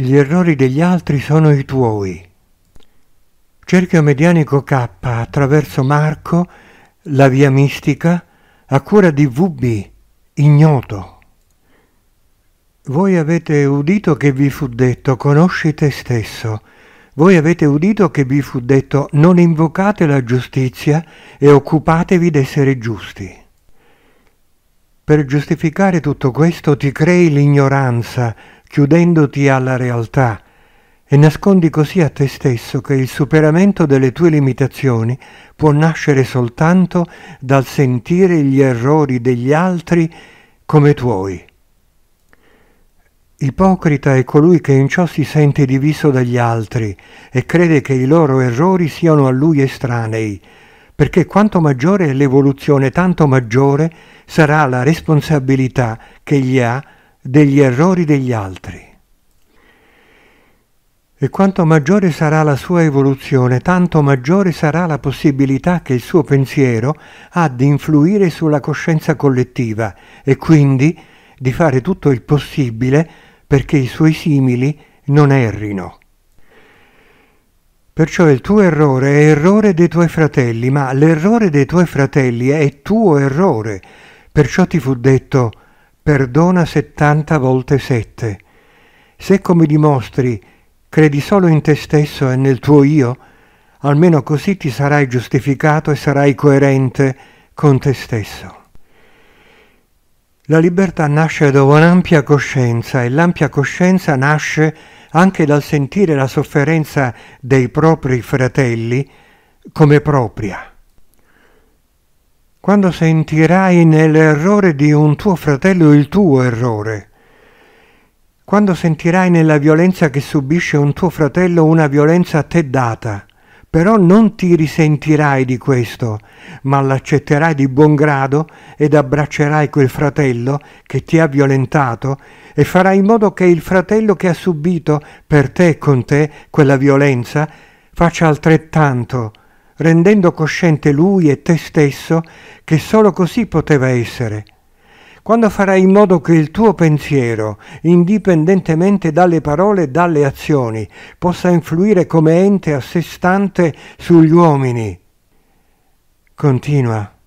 gli errori degli altri sono i tuoi. Cerchio medianico K attraverso Marco, la via mistica, a cura di VB, ignoto. Voi avete udito che vi fu detto, conosci te stesso. Voi avete udito che vi fu detto, non invocate la giustizia e occupatevi d'essere giusti. Per giustificare tutto questo ti crei l'ignoranza, chiudendoti alla realtà e nascondi così a te stesso che il superamento delle tue limitazioni può nascere soltanto dal sentire gli errori degli altri come tuoi. Ipocrita è colui che in ciò si sente diviso dagli altri e crede che i loro errori siano a lui estranei, perché quanto maggiore è l'evoluzione, tanto maggiore sarà la responsabilità che gli ha degli errori degli altri. E quanto maggiore sarà la sua evoluzione, tanto maggiore sarà la possibilità che il suo pensiero ha di influire sulla coscienza collettiva e quindi di fare tutto il possibile perché i suoi simili non errino. Perciò il tuo errore è errore dei tuoi fratelli, ma l'errore dei tuoi fratelli è tuo errore. Perciò ti fu detto, perdona settanta volte sette. Se come dimostri credi solo in te stesso e nel tuo io, almeno così ti sarai giustificato e sarai coerente con te stesso. La libertà nasce da un'ampia coscienza e l'ampia coscienza nasce anche dal sentire la sofferenza dei propri fratelli come propria quando sentirai nell'errore di un tuo fratello il tuo errore, quando sentirai nella violenza che subisce un tuo fratello una violenza a te data, però non ti risentirai di questo, ma l'accetterai di buon grado ed abbraccerai quel fratello che ti ha violentato e farai in modo che il fratello che ha subito per te e con te quella violenza faccia altrettanto rendendo cosciente lui e te stesso che solo così poteva essere. Quando farai in modo che il tuo pensiero, indipendentemente dalle parole e dalle azioni, possa influire come ente a sé stante sugli uomini. Continua.